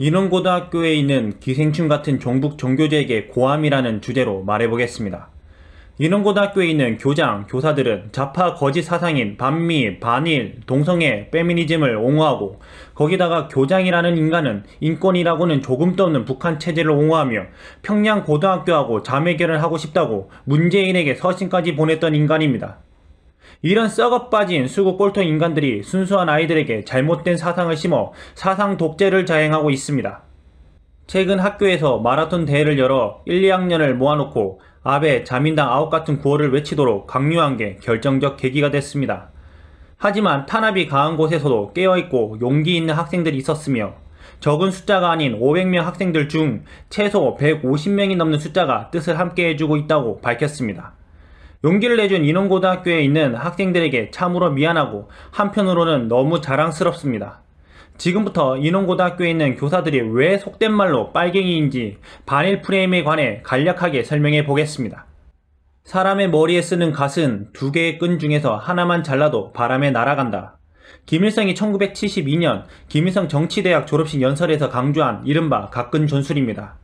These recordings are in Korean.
인원고등학교에 있는 기생충 같은 종북 종교제에게 고함이라는 주제로 말해보겠습니다. 인원고등학교에 있는 교장, 교사들은 좌파 거짓 사상인 반미, 반일, 동성애, 페미니즘을 옹호하고 거기다가 교장이라는 인간은 인권이라고는 조금도 없는 북한 체제를 옹호하며 평양 고등학교하고 자매결을 하고 싶다고 문재인에게 서신까지 보냈던 인간입니다. 이런 썩어 빠진 수구 꼴통 인간들이 순수한 아이들에게 잘못된 사상을 심어 사상 독재를 자행하고 있습니다. 최근 학교에서 마라톤 대회를 열어 1, 2학년을 모아놓고 아베, 자민당 아홉 같은 구호를 외치도록 강요한 게 결정적 계기가 됐습니다. 하지만 탄압이 강한 곳에서도 깨어있고 용기 있는 학생들이 있었으며 적은 숫자가 아닌 500명 학생들 중 최소 150명이 넘는 숫자가 뜻을 함께 해주고 있다고 밝혔습니다. 용기를 내준 인원고등학교에 있는 학생들에게 참으로 미안하고 한편으로는 너무 자랑스럽습니다. 지금부터 인원고등학교에 있는 교사들이 왜 속된 말로 빨갱이인지 반일 프레임에 관해 간략하게 설명해 보겠습니다. 사람의 머리에 쓰는 갓은 두 개의 끈 중에서 하나만 잘라도 바람에 날아간다. 김일성이 1972년 김일성 정치대학 졸업식 연설에서 강조한 이른바 갓끈 전술입니다.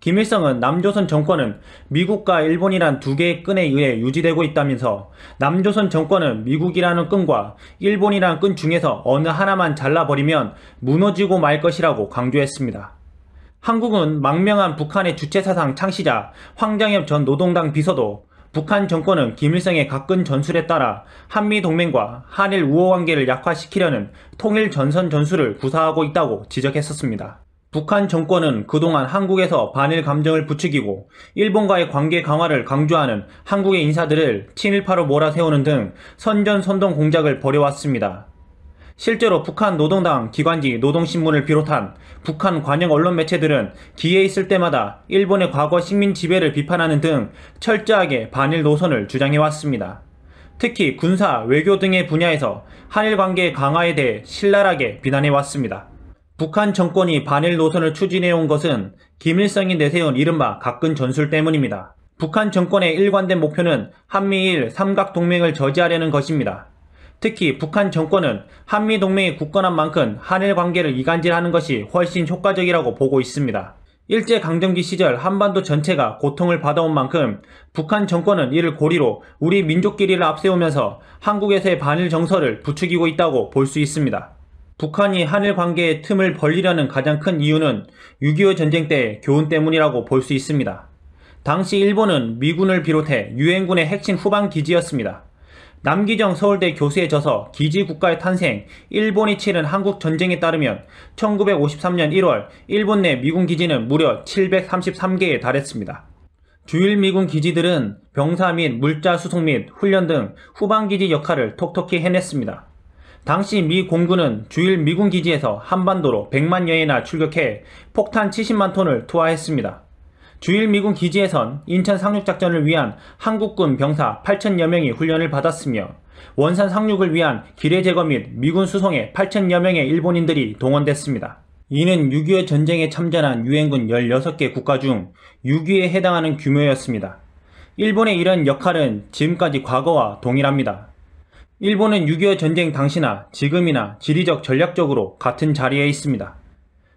김일성은 남조선 정권은 미국과 일본이란 두 개의 끈에 의해 유지되고 있다면서 남조선 정권은 미국이라는 끈과 일본이라는 끈 중에서 어느 하나만 잘라버리면 무너지고 말 것이라고 강조했습니다. 한국은 망명한 북한의 주체사상 창시자 황장엽 전 노동당 비서도 북한 정권은 김일성의 가끈 전술에 따라 한미동맹과 한일 우호관계를 약화시키려는 통일 전선 전술을 구사하고 있다고 지적했었습니다. 북한 정권은 그동안 한국에서 반일 감정을 부추기고 일본과의 관계 강화를 강조하는 한국의 인사들을 친일파로 몰아세우는 등 선전선동 공작을 벌여왔습니다. 실제로 북한 노동당 기관지 노동신문을 비롯한 북한 관영 언론 매체들은 기회 있을 때마다 일본의 과거 식민 지배를 비판하는 등 철저하게 반일 노선을 주장해왔습니다. 특히 군사, 외교 등의 분야에서 한일 관계 강화에 대해 신랄하게 비난해왔습니다. 북한 정권이 반일 노선을 추진해온 것은 김일성이 내세운 이른바 각근 전술 때문입니다. 북한 정권의 일관된 목표는 한미일 삼각동맹을 저지하려는 것입니다. 특히 북한 정권은 한미동맹이 굳건한 만큼 한일 관계를 이간질하는 것이 훨씬 효과적이라고 보고 있습니다. 일제강점기 시절 한반도 전체가 고통을 받아온 만큼 북한 정권은 이를 고리로 우리 민족끼리를 앞세우면서 한국에서의 반일 정서를 부추기고 있다고 볼 수 있습니다. 북한이 한일 관계의 틈을 벌리려는 가장 큰 이유는 6.25 전쟁 때의 교훈 때문이라고 볼 수 있습니다. 당시 일본은 미군을 비롯해 유엔군의 핵심 후방 기지였습니다. 남기정 서울대 교수에 져서 기지 국가의 탄생, 일본이 치른 한국 전쟁에 따르면 1953년 1월 일본 내 미군 기지는 무려 733개에 달했습니다. 주일 미군 기지들은 병사 및 물자 수송 및 훈련 등 후방 기지 역할을 톡톡히 해냈습니다. 당시 미 공군은 주일 미군 기지에서 한반도로 100만 여에나 출격해 폭탄 70만 톤을 투하했습니다. 주일 미군 기지에선 인천 상륙작전을 위한 한국군 병사 8천여 명이 훈련을 받았으며 원산 상륙을 위한 기뢰 제거 및 미군 수송에 8천여 명의 일본인들이 동원됐습니다. 이는 6.25 전쟁에 참전한 유엔군 16개 국가 중 6위에 해당하는 규모였습니다. 일본의 이런 역할은 지금까지 과거와 동일합니다. 일본은 6.25 전쟁 당시나 지금이나 지리적 전략적으로 같은 자리에 있습니다.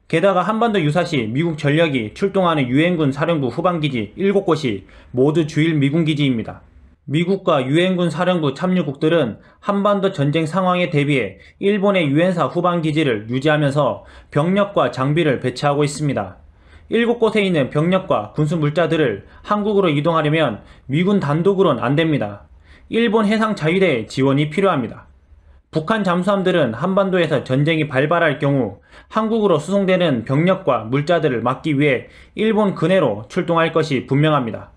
게다가 한반도 유사시 미국 전력이 출동하는 유엔군 사령부 후방기지 7곳이 모두 주일 미군기지입니다. 미국과 유엔군 사령부 참여국들은 한반도 전쟁 상황에 대비해 일본의 유엔사 후방기지를 유지하면서 병력과 장비를 배치하고 있습니다. 7곳에 있는 병력과 군수 물자들을 한국으로 이동하려면 미군 단독으론 안됩니다. 일본 해상 자위대의 지원이 필요합니다. 북한 잠수함들은 한반도에서 전쟁이 발발할 경우 한국으로 수송되는 병력과 물자들을 막기 위해 일본 근해로 출동할 것이 분명합니다.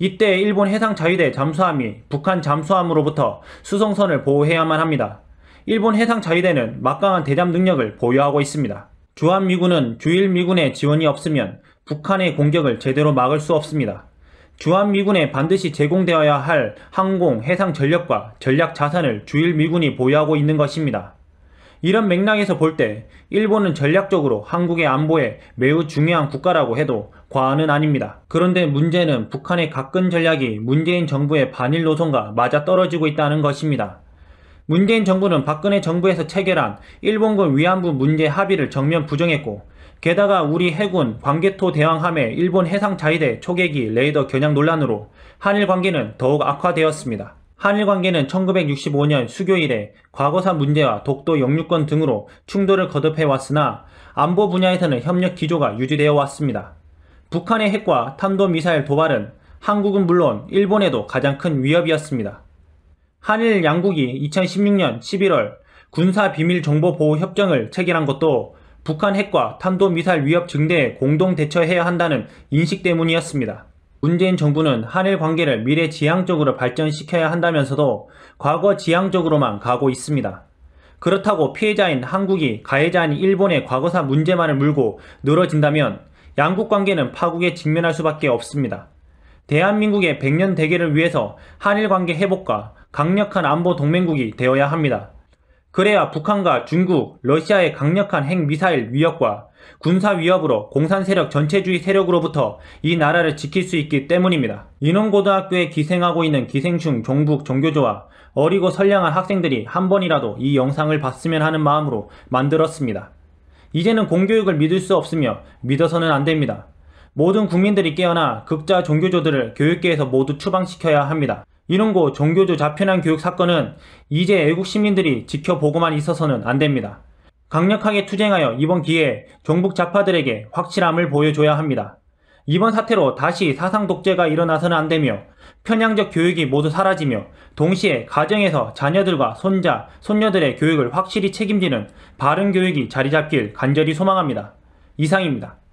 이때 일본 해상 자위대 잠수함이 북한 잠수함으로부터 수송선을 보호해야만 합니다. 일본 해상 자위대는 막강한 대잠 능력을 보유하고 있습니다. 주한미군은 주일미군의 지원이 없으면 북한의 공격을 제대로 막을 수 없습니다. 주한미군에 반드시 제공되어야 할 항공, 해상 전력과 전략 자산을 주일미군이 보유하고 있는 것입니다. 이런 맥락에서 볼 때 일본은 전략적으로 한국의 안보에 매우 중요한 국가라고 해도 과언은 아닙니다. 그런데 문제는 북한의 가끔 전략이 문재인 정부의 반일 노선과 맞아떨어지고 있다는 것입니다. 문재인 정부는 박근혜 정부에서 체결한 일본군 위안부 문제 합의를 정면 부정했고 게다가 우리 해군 광개토 대왕함의 일본 해상자위대 초계기 레이더 겨냥 논란으로 한일 관계는 더욱 악화되었습니다. 한일 관계는 1965년 수교일에 과거사 문제와 독도 영유권 등으로 충돌을 거듭해왔으나 안보 분야에서는 협력 기조가 유지되어 왔습니다. 북한의 핵과 탄도미사일 도발은 한국은 물론 일본에도 가장 큰 위협이었습니다. 한일 양국이 2016년 11월 군사비밀정보보호협정을 체결한 것도 북한 핵과 탄도미사일 위협 증대에 공동 대처해야 한다는 인식 때문이었습니다. 문재인 정부는 한일 관계를 미래 지향적으로 발전시켜야 한다면서도 과거 지향적으로만 가고 있습니다. 그렇다고 피해자인 한국이 가해자인 일본의 과거사 문제만을 물고 늘어진다면 양국 관계는 파국에 직면할 수밖에 없습니다. 대한민국의 100년 대계를 위해서 한일 관계 회복과 강력한 안보 동맹국이 되어야 합니다. 그래야 북한과 중국, 러시아의 강력한 핵미사일 위협과 군사 위협으로 공산 세력 전체주의 세력으로부터 이 나라를 지킬 수 있기 때문입니다. 인원고등학교에 기생하고 있는 기생충 종북 종교조와 어리고 선량한 학생들이 한 번이라도 이 영상을 봤으면 하는 마음으로 만들었습니다. 이제는 공교육을 믿을 수 없으며 믿어서는 안 됩니다. 모든 국민들이 깨어나 극자 종교조들을 교육계에서 모두 추방시켜야 합니다. 이런곳종교조 자편한 교육 사건은 이제 애국 시민들이 지켜보고만 있어서는 안됩니다. 강력하게 투쟁하여 이번 기회에 종북 좌파들에게 확실함을 보여줘야 합니다. 이번 사태로 다시 사상 독재가 일어나서는 안되며 편향적 교육이 모두 사라지며 동시에 가정에서 자녀들과 손자, 손녀들의 교육을 확실히 책임지는 바른 교육이 자리잡길 간절히 소망합니다. 이상입니다.